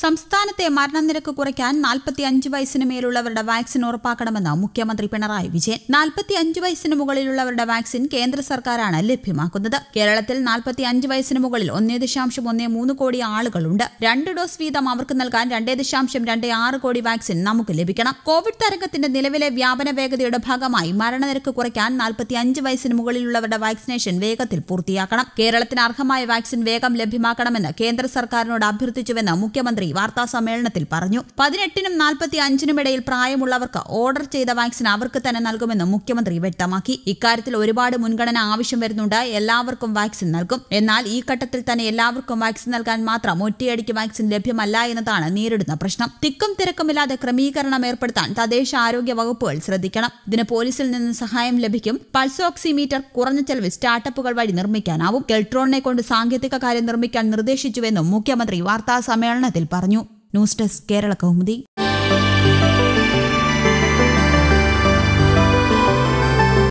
സംസ്ഥാനത്തെ മരണനിരക്ക് കുറയ്ക്കാൻ നാൽപ്പത്തി അഞ്ച് വയസ്സിന് മേലുള്ളവരുടെ വാക്സിൻ ഉറപ്പാക്കണമെന്ന് മുഖ്യമന്ത്രി പിണറായി വിജയൻ നാൽപ്പത്തി അഞ്ച് വയസ്സിന് മുകളിലുള്ളവരുടെ വാക്സിൻ കേന്ദ്ര സർക്കാരാണ് ലഭ്യമാക്കുന്നത് കേരളത്തിൽ നാൽപ്പത്തി അഞ്ച് വയസ്സിന് മുകളിൽ ഒന്നേ ദശാംശം ഒന്നേ മൂന്ന് കോടി ആളുകളുണ്ട് രണ്ട് ഡോസ് വീതം അവർക്ക് നൽകാൻ രണ്ടേ ദശാംശം രണ്ടേ ആറ് കോടി വാക്സിൻ നമുക്ക് ലഭിക്കണം കോവിഡ് തരംഗത്തിന്റെ നിലവിലെ വ്യാപന വേഗതയുടെ ഭാഗമായി മരണനിരക്ക് കുറയ്ക്കാൻ നാൽപ്പത്തി അഞ്ച് വയസ്സിന് മുകളിലുള്ളവരുടെ വാക്സിനേഷൻ വേഗത്തിൽ പൂർത്തിയാക്കണം കേരളത്തിന് അർഹമായ വാക്സിൻ വേഗം ലഭ്യമാക്കണമെന്ന് കേന്ദ്ര സർക്കാരിനോട് അഭ്യർത്ഥിച്ചുവെന്ന് മുഖ്യമന്ത്രി മന്ത്രി വാർത്താ സമ്മേളനത്തിൽ പറഞ്ഞു പതിനെട്ടിനും നാൽപ്പത്തി അഞ്ചിനും ഇടയിൽ പ്രായമുള്ളവർക്ക് ഓർഡർ ചെയ്ത വാക്സിൻ അവർക്ക് തന്നെ നൽകുമെന്ന് മുഖ്യമന്ത്രി വ്യക്തമാക്കി ഇക്കാര്യത്തിൽ ഒരുപാട് മുൻഗണന ആവശ്യം വരുന്നുണ്ട് എല്ലാവർക്കും വാക്സിൻ നൽകും എന്നാൽ ഈ ഘട്ടത്തിൽ തന്നെ എല്ലാവർക്കും വാക്സിൻ നൽകാൻ മാത്രം ഒറ്റയടിക്ക് വാക്സിൻ ലഭ്യമല്ല എന്നതാണ് നേരിടുന്ന പ്രശ്നം തിക്കും തിരക്കുമില്ലാതെ ക്രമീകരണം ഏർപ്പെടുത്താൻ തദ്ദേശ ആരോഗ്യ വകുപ്പുകൾ ശ്രദ്ധിക്കണം ഇതിന് പോലീസിൽ നിന്ന് സഹായം ലഭിക്കും പൾസോക്സിമീറ്റർ കുറഞ്ഞ ചെലവിൽ സ്റ്റാർട്ടപ്പുകൾ വഴി നിർമ്മിക്കാനാവും കെൽട്രോണിനെ കൊണ്ട് സാങ്കേതിക കാര്യം നിർമ്മിക്കാൻ നിർദ്ദേശിച്ചുവെന്നും മുഖ്യമന്ത്രി വാർത്താ സമ്മേളനത്തിൽ പറഞ്ഞു ന്യൂസ് ഡെസ്ക് കേരള കൗമുദി